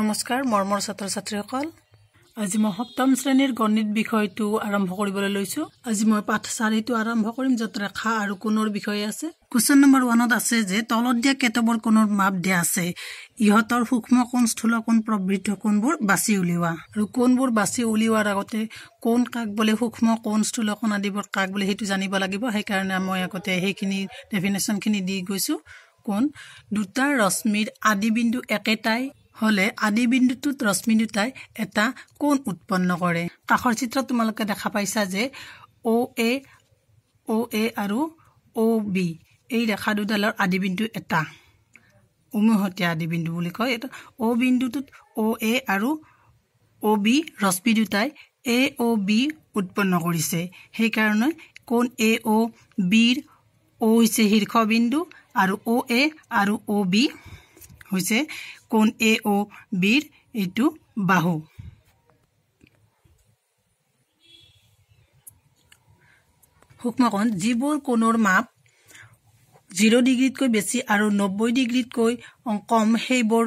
নমস্কাৰ মৰমৰ ছাত্ৰ ছাত্ৰীসকল আজি মই সপ্তম শ্ৰেণীৰ গণিত বিষয়টো আৰম্ভ কৰিবলৈ লৈছো আজি মই পাঠ চাৰিটো আৰম্ভ কৰিম য'ত ৰেখা আৰু কোণৰ বিষয়ে আছে কুৱেশ্যন নম্বৰ ওৱানত আছে যে তলত দিয়া কেতবোৰ কোণৰ মাপ দিয়া আছে ইহঁতৰ সূক্ষ্ম কোণ স্থূল কোণ প্ৰবৃত্ত কোণবোৰ বাছি উলিওৱা আৰু কোণবোৰ বাছি উলিওৱাৰ আগতে কোন কাক বোলে সূক্ষ্ম কোন স্থূল কোণ আদিবোৰ কাক বোলে সেইটো জানিব লাগিব সেইকাৰণে মই আগতে সেইখিনি ডেফিনেশ্যনখিনি দি গৈছোঁ কোন দুটা ৰশ্মিৰ আদি বিন্দু একেটাই হলে আদি বিন্দুটোত ৰশ্মি দুটাই এটা কোণ উৎপন্ন কৰে কাষৰ চিত্ৰত তোমালোকে দেখা পাইছা যে অ এ অ এ আৰু অ বি এই ৰেখা দুডালৰ আদি বিন্দু এটা উমৈহতীয়া আদি বিন্দু বুলি কয় এইটো অ বিন্দুটোত অ এ আৰু অ বি ৰশ্মি দুটাই এ অ বি উৎপন্ন কৰিছে সেইকাৰণে কোন এ অ বিৰ অ হৈছে শীৰ্ষবিন্দু আৰু অ এ আৰু অ বি হৈছে কোন এ অ' বিৰ এইটো বাহু সূক্ষ্মকোণ যিবোৰ কোণৰ মাপ জিৰ' ডিগ্ৰীতকৈ বেছি আৰু নব্বৈ ডিগ্ৰীতকৈ কম সেইবোৰ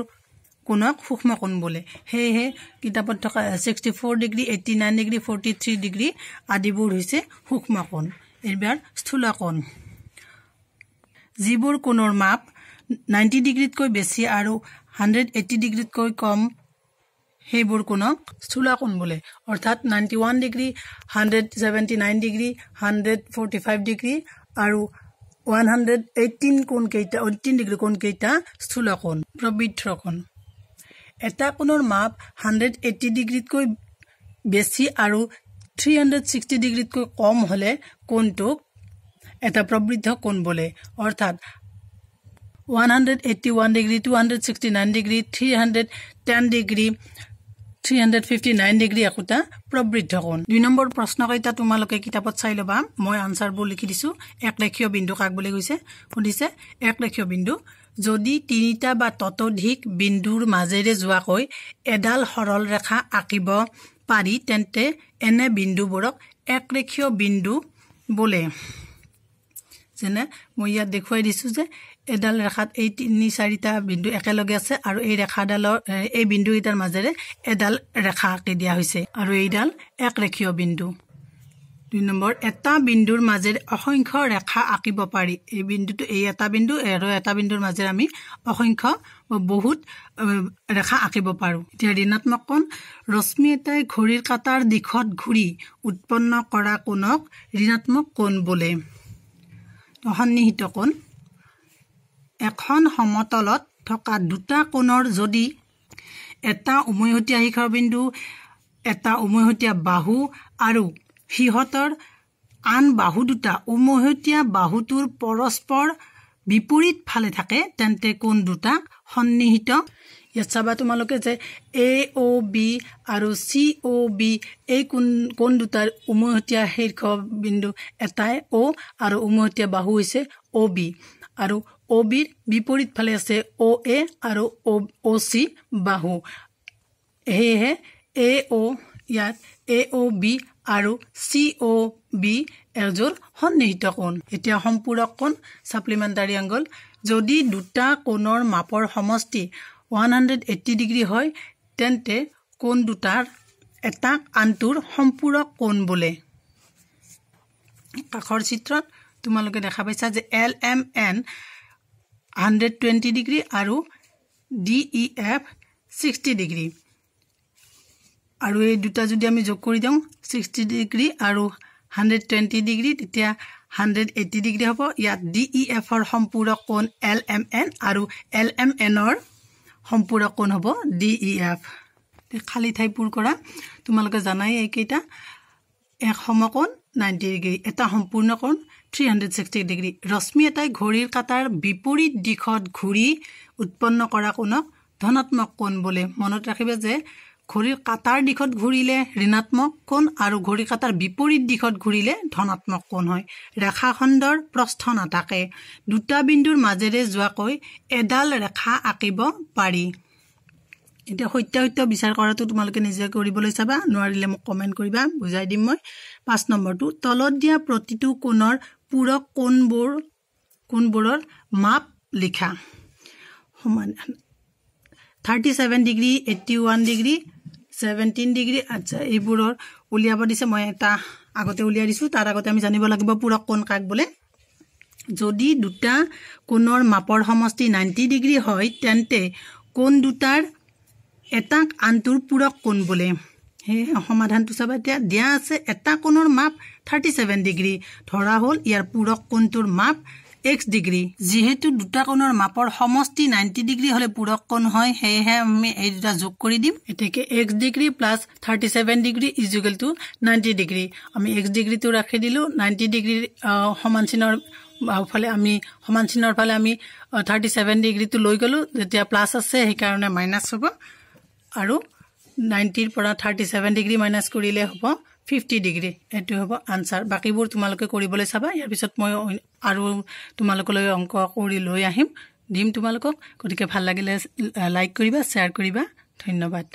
কোণক সূক্ষ্মকোণ বোলে সেয়েহে কিতাপত থকা sixty four degree eighty nine degree forty three degree আদিবোৰ হৈছে সূক্ষ্মকোণ এইবাৰ স্থূলকোণ যিবোৰ কোণৰ মাপ নাইণ্টি ডিগ্ৰীতকৈ বেছি আৰু হাণ্ড্ৰেড এইটি ডিগ্ৰীতকৈ কম সেইবোৰ কোণক চোলা কোণ বোলে অৰ্থাৎ ninety one degree hundred seventy nine degree hundred forty five degree আৰু ওৱান হাণ্ড্ৰেড এইটিন কোণকেইটা এইটিন ডিগ্ৰী কোণকেইটা স্থূলা কোণ প্ৰবৃদ্ধ কোণ এটা কোণৰ মাপ হাণ্ড্ৰেড এইটি ডিগ্ৰীতকৈ বেছি আৰু থ্ৰী হাণ্ড্ৰেড ছিক্সটি ডিগ্ৰীতকৈ কম হ'লে কোণটোক এটা প্ৰবৃদ্ধ কোণ বোলে অৰ্থাৎ hundred eighty one degree two hundred sixty nine degree three hundred ten degree three hundred fifty nine degree একোটা প্ৰবৃদ্ধ কোণ দুই নম্বৰ প্ৰশ্নকেইটা তোমালোকে কিতাপত চাই ল'বা মই আনচাৰবোৰ লিখি দিছোঁ একলেখীয় বিন্দু কাক বুলি কৈছে সুধিছে একলেখীয় বিন্দু যদি তিনিটা বা ততোধিক বিন্দুৰ মাজেৰে যোৱাকৈ এডাল সৰল ৰেখা আঁকিব পাৰি তেন্তে এনে বিন্দুবোৰক একলেখীয় বিন্দু বোলে যেনে মই ইয়াত দেখুৱাই দিছোঁ যে এডাল ৰেখাত এই তিনি চাৰিটা বিন্দু একেলগে আছে আৰু এই ৰেখাডালৰ এই বিন্দুকেইটাৰ মাজেৰে এডাল ৰেখা আঁকি দিয়া হৈছে আৰু এইডাল এক ৰেখীয় বিন্দু দুই নম্বৰ এটা বিন্দুৰ মাজেৰে অসংখ্য ৰেখা আঁকিব পাৰি এই বিন্দুটো এই এটা বিন্দু আৰু এটা বিন্দুৰ মাজেৰে আমি অসংখ্য বহুত ৰেখা আঁকিব পাৰোঁ এতিয়া ঋণাত্মক কোণ ৰশ্মি এটাই ঘড়ীৰ কাটাৰ দিশত ঘূৰি উৎপন্ন কৰা কোণক ঋণাত্মক কোণ বোলে সন্নিহিত কোণ এখন সমতলত থকা দুটা কোণৰ যদি এটা উমৈহতীয়া শিখৰ বিন্দু এটা উমৈহতীয়া বাহু আৰু সিহঁতৰ আন বাহু দুটা উমৈহতীয়া বাহুটোৰ পৰস্পৰ বিপৰীত ফালে থাকে তেন্তে কোন দুটা সন্নিহিত ইয়াত চাবা তোমালোকে যে এ অ' বি আৰু চি অ' বি এই কোন কোন দুটাৰ উমৈহতীয়া শীৰ্ষ বিন্দু এটাই অ' আৰু উমৈহতীয়া বাহু হৈছে অ' বি আৰু অ বিৰ বিপৰীত ফালে আছে অ এ আৰু অ চি বাহু সেয়েহে এ অ' ইয়াত এ অ' বি আৰু চি অ' বি এযোৰ সন্নিহিত কোণ এতিয়া সম্পূৰক কোণ ছাপ্লিমেণ্টাৰী এংগল যদি দুটা কোণৰ মাপৰ সমষ্টি ওৱান হাণ্ড্ৰেড এইটি ডিগ্ৰী হয় তেন্তে কোণ দুটাৰ এটা আনটোৰ সম্পূৰক কোণ বোলে কাষৰ চিত্ৰত তোমালোকে দেখা পাইছা যে L M N hundred twenty degree আৰু D E F sixty degree আৰু এই দুটা যদি আমি যোগ কৰি দিওঁ ছিক্সটি ডিগ্ৰী আৰু হাণ্ড্ৰেড টুৱেণ্টি ডিগ্ৰী তেতিয়া হাণ্ড্ৰেড এইটি ডিগ্ৰী হ'ব ইয়াত ডি ই এফৰ সম্পূৰক কোণ এল এম এন আৰু এল এম এনৰ সম্পূৰক কোণ হ'ব ডি ই এফ খালী ঠাই ঠাইবোৰ কৰা তোমালোকে জানাই এইকেইটা এক সমকোণ নাইণ্টি ডিগ্ৰী এটা সম্পূৰ্ণ কোণ থ্ৰী হাণ্ড্ৰেড ছিক্সটি ডিগ্ৰী ৰশ্মি এটাই ঘড়ীৰ কাটাৰ বিপৰীত দিশত ঘূৰি উৎপন্ন কৰা কোণক ধনাত্মক কোণ বোলে মনত ৰাখিব যে ঘড়ীৰ কাটাৰ দিশত ঘূৰিলে ঋণাত্মক কোণ আৰু ঘড়ী কাটাৰ বিপৰীত দিশত ঘূৰিলে ধনাত্মক কোণ হয় ৰেখাখণ্ডৰ প্ৰস্থ নাথাকে দুটা বিন্দুৰ মাজেৰে যোৱাকৈ এডাল ৰেখা আঁকিব পাৰি এতিয়া সত্যাসত্য বিচাৰ কৰাটো তোমালোকে নিজে কৰিবলৈ চাবা নোৱাৰিলে মোক কমেণ্ট কৰিবা বুজাই দিম মই পাঁচ নম্বৰটো তলত দিয়া প্ৰতিটো কোণৰ পূৰক কোণবোৰ কোণবোৰৰ মাপ লিখা সমান thirty seven degree eighty one degree seventeen degree আচ্ছা এইবোৰৰ উলিয়াব দিছে মই এটা আগতে উলিয়াই দিছোঁ তাৰ আগতে আমি জানিব লাগিব পূৰক কোণ কাক বোলে যদি দুটা কোণৰ মাপৰ সমষ্টি নাইণ্টি ডিগ্ৰী হয় তেন্তে কোন দুটাৰ এটাক আনটোৰ পূৰক কোণ বোলে সেয়েহে সমাধানটো চাবা এতিয়া দিয়া আছে এটা কোণৰ মাপ থাৰ্টি ছেভেন ডিগ্ৰী ধৰা হ'ল ইয়াৰ পূৰক কোণটোৰ মাপ এক্স ডিগ্ৰী যিহেতু দুটা কোণৰ মাপৰ সমষ্টি নাইণ্টি ডিগ্ৰী হ'লে পূৰক কোণ হয় সেয়েহে আমি এই দুটা যোগ কৰি দিম এতিয়া X degree plus thirty seven degree equal to ninety degree আমি এক্স ডিগ্ৰীটো ৰাখি দিলোঁ নাইণ্টি ডিগ্ৰী সমান চিনৰ ফালে আমি সমান চিনৰ ফালে আমি থাৰ্টি ছেভেন ডিগ্ৰীটো লৈ গ'লোঁ যেতিয়া প্লাছ আছে সেইকাৰণে মাইনাছ হ'ব আৰু নাইণ্টিৰ পৰা থাৰ্টি ছেভেন ডিগ্ৰী মাইনাছ কৰিলে হ'ব ফিফটি ডিগ্ৰী এইটো হ'ব আনচাৰ বাকীবোৰ তোমালোকে কৰিবলৈ চাবা ইয়াৰ পিছত মই আৰু তোমালোকলৈ অংক কৰি লৈ আহিম দিম তোমালোকক গতিকে ভাল লাগিলে লাইক কৰিবা শ্বেয়াৰ কৰিবা ধন্যবাদ